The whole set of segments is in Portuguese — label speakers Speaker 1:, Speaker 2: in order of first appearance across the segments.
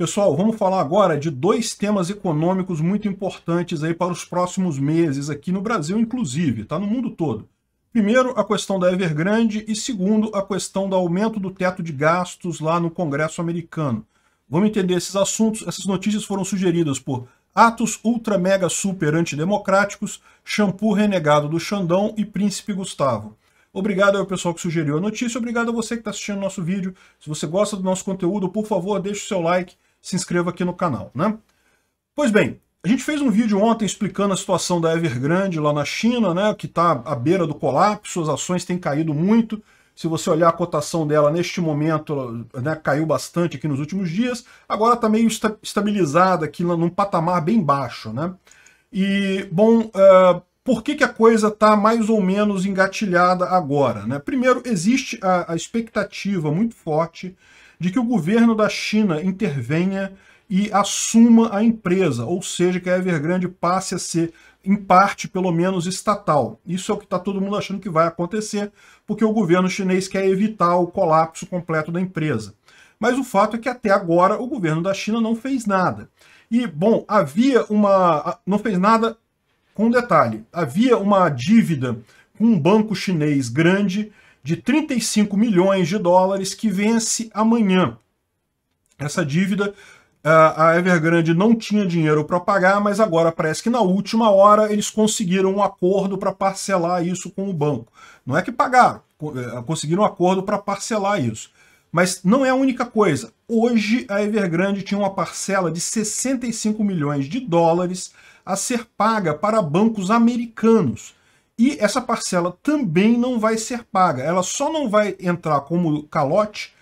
Speaker 1: Pessoal, vamos falar agora de dois temas econômicos muito importantes aí para os próximos meses, aqui no Brasil, inclusive, tá? No mundo todo. Primeiro, a questão da Evergrande e segundo, a questão do aumento do teto de gastos lá no Congresso americano. Vamos entender esses assuntos. Essas notícias foram sugeridas por atos ultra mega super antidemocráticos, shampoo renegado do Xandão e Príncipe Gustavo. Obrigado ao pessoal que sugeriu a notícia, obrigado a você que está assistindo nosso vídeo. Se você gosta do nosso conteúdo, por favor, deixe o seu like, se inscreva aqui no canal, né? Pois bem, a gente fez um vídeo ontem explicando a situação da Evergrande lá na China, né, que está à beira do colapso, as ações têm caído muito. Se você olhar a cotação dela neste momento, né, caiu bastante aqui nos últimos dias. Agora está meio estabilizada aqui num patamar bem baixo, né? E, bom, uh, por que, que a coisa está mais ou menos engatilhada agora? Né? Primeiro, existe a, a expectativa muito forte de que o governo da China intervenha e assuma a empresa, ou seja, que a Evergrande passe a ser, em parte, pelo menos estatal. Isso é o que está todo mundo achando que vai acontecer, porque o governo chinês quer evitar o colapso completo da empresa. Mas o fato é que até agora o governo da China não fez nada. E, bom, havia uma. não fez nada com um detalhe, havia uma dívida com um banco chinês grande de 35 milhões de dólares que vence amanhã. Essa dívida a Evergrande não tinha dinheiro para pagar, mas agora parece que na última hora eles conseguiram um acordo para parcelar isso com o banco. Não é que pagaram, é, conseguiram um acordo para parcelar isso. Mas não é a única coisa. Hoje a Evergrande tinha uma parcela de 65 milhões de dólares a ser paga para bancos americanos. E essa parcela também não vai ser paga. Ela só não vai entrar como calote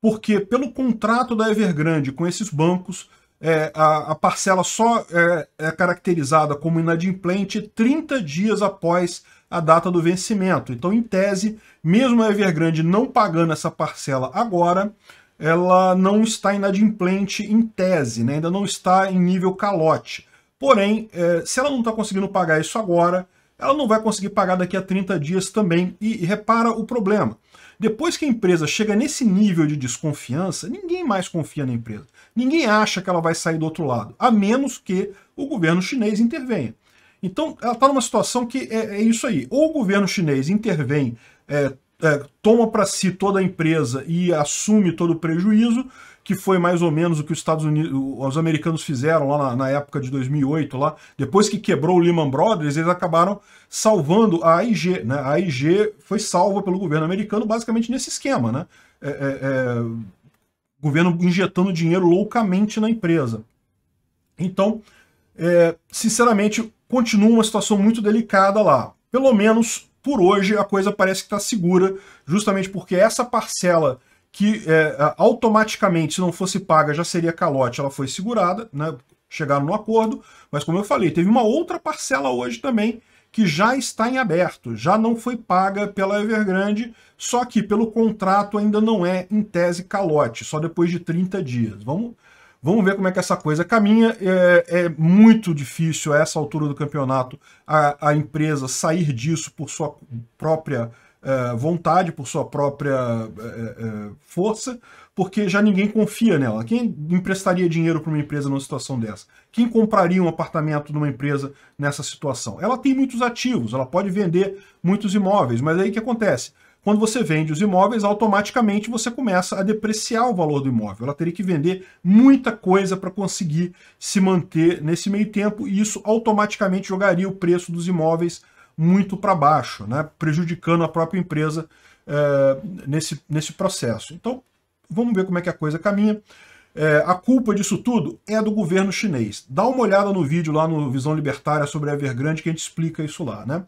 Speaker 1: porque, pelo contrato da Evergrande com esses bancos, é, a, a, parcela só é, é caracterizada como inadimplente 30 dias após a data do vencimento. Então, em tese, mesmo a Evergrande não pagando essa parcela agora, ela não está inadimplente em tese, né? ainda não está em nível calote. Porém, é, se ela não está conseguindo pagar isso agora, ela não vai conseguir pagar daqui a 30 dias também. E, e repara o problema. Depois que a empresa chega nesse nível de desconfiança, ninguém mais confia na empresa. Ninguém acha que ela vai sair do outro lado, a menos que o governo chinês intervenha. Então, ela está numa situação que é, é, isso aí. Ou o governo chinês intervém, é, é, toma para si toda a empresa e assume todo o prejuízo, que foi mais ou menos o que os Estados Unidos, os americanos fizeram lá na, na, época de 2008, lá, depois que quebrou o Lehman Brothers, eles acabaram salvando a AIG, né? A AIG foi salva pelo governo americano basicamente nesse esquema, né? É, é, é, governo injetando dinheiro loucamente na empresa. Então, é, sinceramente, continua uma situação muito delicada lá. Pelo menos por hoje a coisa parece que está segura, justamente porque essa parcela que é, automaticamente, se não fosse paga, já seria calote, ela foi segurada, né? chegaram no acordo, mas como eu falei, teve uma outra parcela hoje também que já está em aberto, já não foi paga pela Evergrande, só que pelo contrato ainda não é, em tese, calote, só depois de 30 dias. Vamos, vamos ver como é que essa coisa caminha. É, é muito difícil, a essa altura do campeonato, a, a empresa sair disso por sua própria é, vontade, por sua própria é, é, força, porque já ninguém confia nela. Quem emprestaria dinheiro para uma empresa numa situação dessa? Quem compraria um apartamento numa empresa nessa situação? Ela tem muitos ativos, ela pode vender muitos imóveis, mas aí o que acontece? Quando você vende os imóveis, automaticamente você começa a depreciar o valor do imóvel. Ela teria que vender muita coisa para conseguir se manter nesse meio tempo e isso automaticamente jogaria o preço dos imóveis muito para baixo, né, prejudicando a própria empresa é, nesse, nesse processo. Então, vamos ver como é que a coisa caminha. É, a culpa disso tudo é do governo chinês. Dá uma olhada no vídeo lá no Visão Libertária sobre a Evergrande que a gente explica isso lá, né?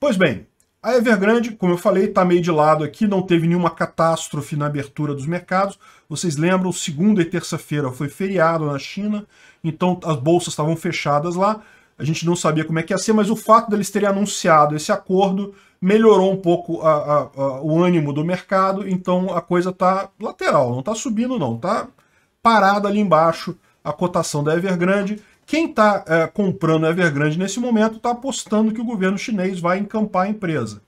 Speaker 1: Pois bem, a Evergrande, como eu falei, está meio de lado aqui, não teve nenhuma catástrofe na abertura dos mercados. Vocês lembram, segunda e terça-feira foi feriado na China, então as bolsas estavam fechadas lá a gente não sabia como é que ia ser, mas o fato deles terem anunciado esse acordo melhorou um pouco a, a, a, o ânimo do mercado, então a coisa está lateral, não está subindo não, está parada ali embaixo a cotação da Evergrande. Quem está é, comprando Evergrande nesse momento está apostando que o governo chinês vai encampar a empresa.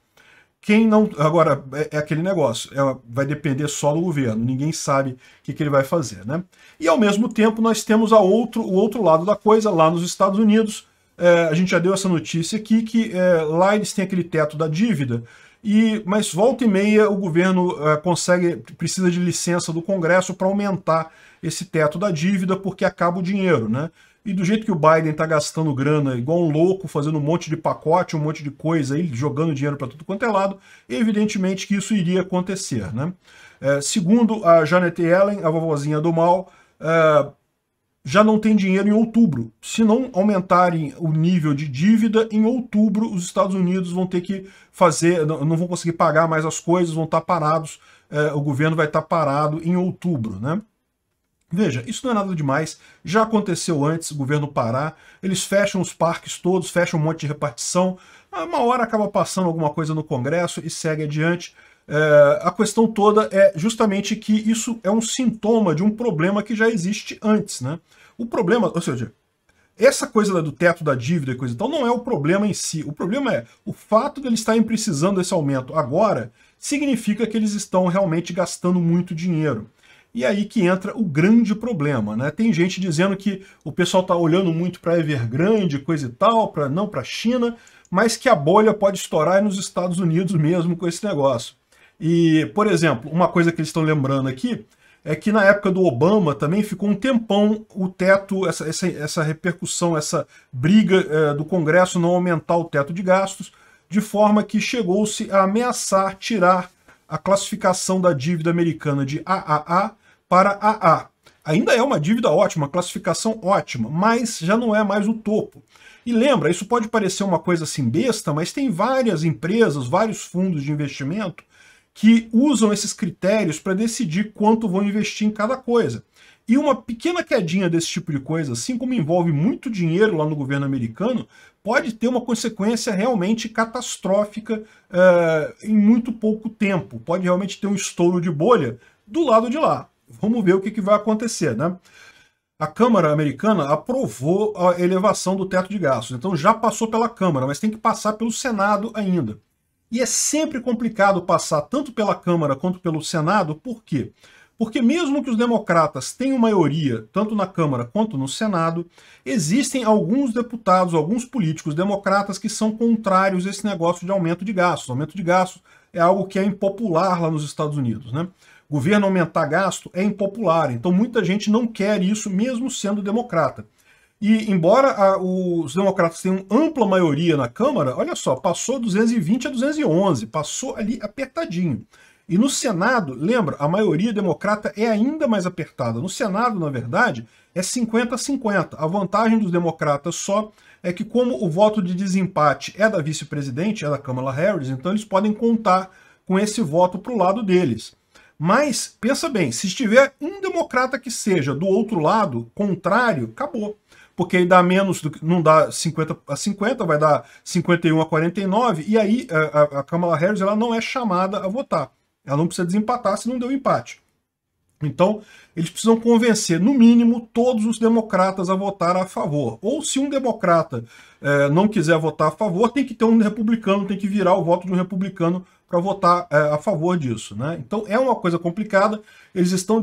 Speaker 1: Quem não. Agora, é, é aquele negócio, é, vai depender só do governo, ninguém sabe o que, que ele vai fazer. Né? E ao mesmo tempo, nós temos a outro, o outro lado da coisa lá nos Estados Unidos, é, a gente já deu essa notícia aqui, que é, lá eles têm aquele teto da dívida, e, mas volta e meia o governo é, consegue, precisa de licença do Congresso para aumentar esse teto da dívida, porque acaba o dinheiro, né? E do jeito que o Biden está gastando grana igual um louco, fazendo um monte de pacote, um monte de coisa aí, jogando dinheiro para tudo quanto é lado, evidentemente que isso iria acontecer, né? É, segundo a Janet Yellen, a vovozinha do mal, é, já não tem dinheiro em outubro. Se não aumentarem o nível de dívida, em outubro os Estados Unidos vão ter que fazer, não vão conseguir pagar mais as coisas, vão estar parados, eh, o governo vai estar parado em outubro, né? Veja, isso não é nada demais, já aconteceu antes, o governo parar, eles fecham os parques todos, fecham um monte de repartição, uma hora acaba passando alguma coisa no Congresso e segue adiante. É, a questão toda é justamente que isso é um sintoma de um problema que já existe antes, né? O problema, ou seja, essa coisa do teto da dívida e coisa e tal não é o problema em si. O problema é o fato de eles estarem precisando desse aumento agora significa que eles estão realmente gastando muito dinheiro. E é aí que entra o grande problema, né? Tem gente dizendo que o pessoal está olhando muito para Evergrande, coisa e tal, para não para a China, mas que a bolha pode estourar nos Estados Unidos mesmo com esse negócio. E, por exemplo, uma coisa que eles estão lembrando aqui é que na época do Obama também ficou um tempão o teto, essa, essa, essa repercussão, essa briga é, do Congresso não aumentar o teto de gastos, de forma que chegou-se a ameaçar tirar a classificação da dívida americana de AAA para AA. Ainda é uma dívida ótima, classificação ótima, mas já não é mais o topo. E lembra, isso pode parecer uma coisa assim besta, mas tem várias empresas, vários fundos de investimento que usam esses critérios para decidir quanto vão investir em cada coisa. E uma pequena quedinha desse tipo de coisa, assim como envolve muito dinheiro lá no governo americano, pode ter uma consequência realmente catastrófica uh, em muito pouco tempo. Pode realmente ter um estouro de bolha do lado de lá. Vamos ver o que, que vai acontecer, né? a Câmara americana aprovou a elevação do teto de gastos. Então já passou pela Câmara, mas tem que passar pelo Senado ainda. E é sempre complicado passar tanto pela Câmara quanto pelo Senado, por quê? Porque mesmo que os democratas tenham maioria, tanto na Câmara quanto no Senado, existem alguns deputados, alguns políticos democratas que são contrários a esse negócio de aumento de gastos. Aumento de gastos é algo que é impopular lá nos Estados Unidos, né? Governo aumentar gasto é impopular, então muita gente não quer isso mesmo sendo democrata. E embora a, os democratas tenham ampla maioria na Câmara, olha só, passou 220 a 211, passou ali apertadinho. E no Senado, lembra, a maioria democrata é ainda mais apertada. No Senado, na verdade, é 50 a 50. A vantagem dos democratas só é que como o voto de desempate é da vice-presidente, é da Kamala Harris, então eles podem contar com esse voto para o lado deles. Mas, pensa bem, se estiver um democrata que seja do outro lado, contrário, acabou porque aí dá menos, do, não dá 50 a 50, vai dar 51 a 49, e aí eh, a, a Kamala Harris ela não é chamada a votar. Ela não precisa desempatar se não deu empate. Então, eles precisam convencer, no mínimo, todos os democratas a votar a favor. Ou se um democrata eh, não quiser votar a favor, tem que ter um republicano, tem que virar o voto de um republicano para votar eh, a favor disso. Né? Então, é uma coisa complicada. Eles estão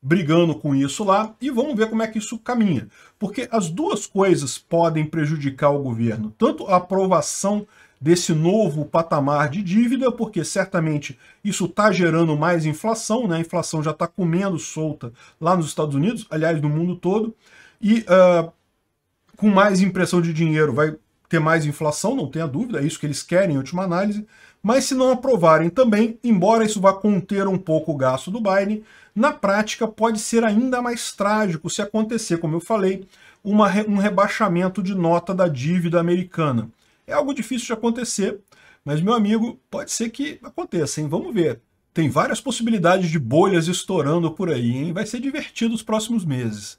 Speaker 1: brigando com isso lá e vamos ver como é que isso caminha. Porque as duas coisas podem prejudicar o governo, tanto a aprovação desse novo patamar de dívida, porque certamente isso está gerando mais inflação, né? a inflação já está comendo solta lá nos Estados Unidos, aliás, no mundo todo, e uh, com mais impressão de dinheiro vai ter mais inflação, não tenha dúvida, é isso que eles querem em última análise, mas se não aprovarem também, embora isso vá conter um pouco o gasto do Biden, na prática pode ser ainda mais trágico se acontecer, como eu falei, uma, um rebaixamento de nota da dívida americana. É algo difícil de acontecer, mas, meu amigo, pode ser que aconteça, hein? Vamos ver. Tem várias possibilidades de bolhas estourando por aí, hein? Vai ser divertido os próximos meses.